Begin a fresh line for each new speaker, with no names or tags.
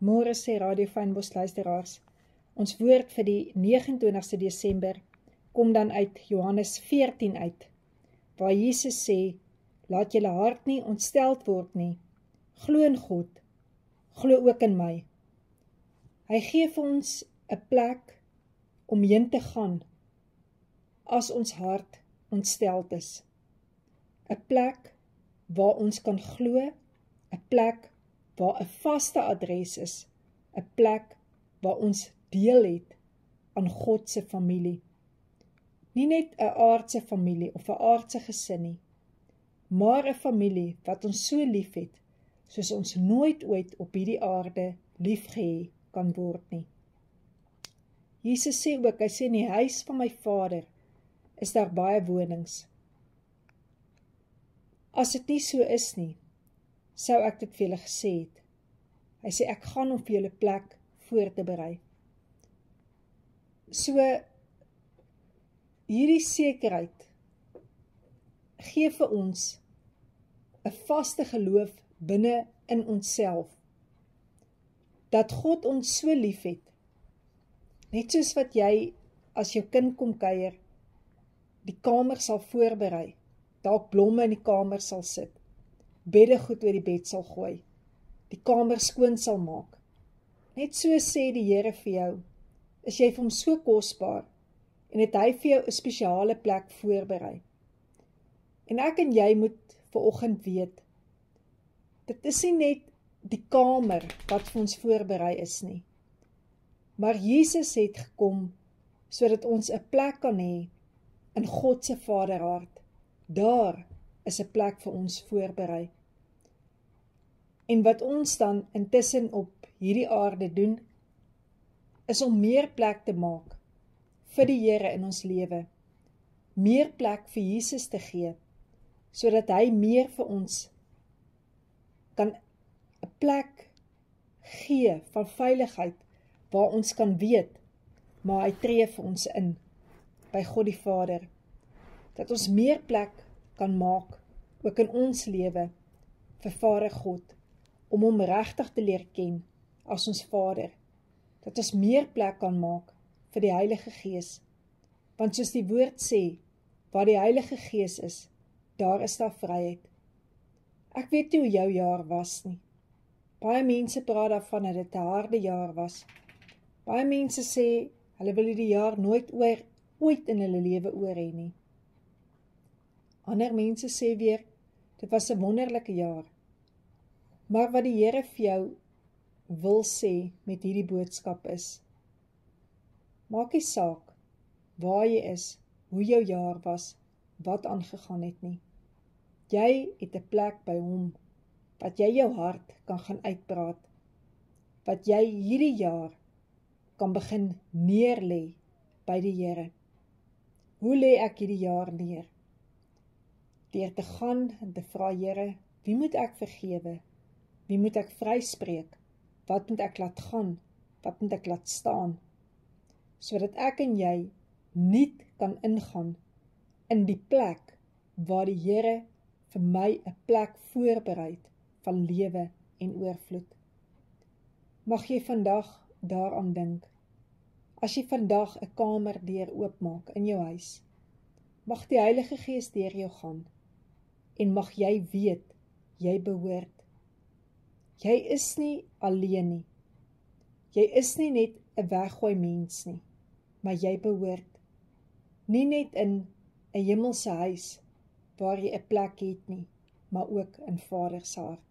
Môre sê Radio Fynbos luisteraars, ons woord vir die 29ste Desember kom dan uit Johannes 14 uit, waar Jesus sê, laat jylle hart nie ontsteld word nie, glo in God, glo ook in my. Hy geef ons een plek om jyn te gaan, as ons hart ontsteld is. Een plek waar ons kan glo, een plek waar waar 'n vaste adres is, 'n plek waar ons deel het aan God se familie. Nie net 'n aardse familie of 'n aardse gesin nie, maar 'n familie wat ons so liefhet soos ons nooit ooit op hierdie aarde liefgehê kan word nie. Jesus sê ook, hy sê in die huis van my Vader is daar baie wonings. As dit nie so is nie, sou ek dit vir julle gesê het. Hy sê ek gaan hom vir julle plek voor te berei. So hierdie sekerheid gee vir ons 'n vaste geloof binne in onsself dat God ons so liefhet. Net soos wat jy as jou kind kom kuier, die kamer sal voorberei, dalk blomme in die kamer sal sit beddegoed oor die bed sal gooi, die kamer skoon sal maak. Net so sê die Here vir jou, is jy vir hom so kosbaar en het hy vir jou 'n spesiale plek voorberei. En ek en jy moet ver oggend weet dit is nie net die kamer wat vir ons voorberei is nie. Maar Jesus het gekom sodat ons 'n plek kan hê in God se Vaderhart. Daar is 'n plek vir ons voorberei. En wat ons dan intussen op hierdie aarde doen is om meer plek te maak vir die Here in ons lewe. Meer plek vir Jesus te gee sodat hy meer vir ons kan 'n plek gee van veiligheid waar ons kan weet maar hy tree vir ons in by God die Vader dat ons meer plek kan maak ook in ons lewe vir Vader God om hom regtig te leer ken as ons Vader. Dat ons meer plek kan maak vir die Heilige Gees. Want soos die woord sê, waar die Heilige Gees is, daar is daar vryheid. Ek weet nie hoe jou jaar was nie. Baie mense praat daarvan dat dit 'n harde jaar was. Baie mense sê hulle wil die jaar nooit oor ooit in hulle lewe oor hê nie. Ander mense sê weer dit was 'n wonderlike jaar. Maar wat die Here vir jou wil sê met hierdie boodskap is: Maak nie saak waar jy is, hoe jou jaar was, wat aangegaan het nie. Jy het 'n plek by Hom wat jy jou hart kan gaan uitpraat wat jy hierdie jaar kan begin neer lê by die Here. Hoe lê ek hierdie jaar neer? Deur te gaan en te vra Here, wie moet ek vergewe? Wie moet ek vryspreek? Wat moet ek laat gaan? Wat moet ek laat staan? Sodat ek en jy nuut kan ingaan in die plek waar die Here vir my 'n plek voorberei het van lewe en oorvloed. Mag jy vandag daaraan dink. As jy vandag 'n kamer deur oopmaak in jou huis, mag die Heilige Gees deur jou gaan en mag jy weet jy behoort Jy is nie alleen nie. Jy is nie net 'n weggooi mens nie, maar jy behoort nie net in 'n hemelse huis waar jy 'n plek het nie, maar ook in Vader se hart.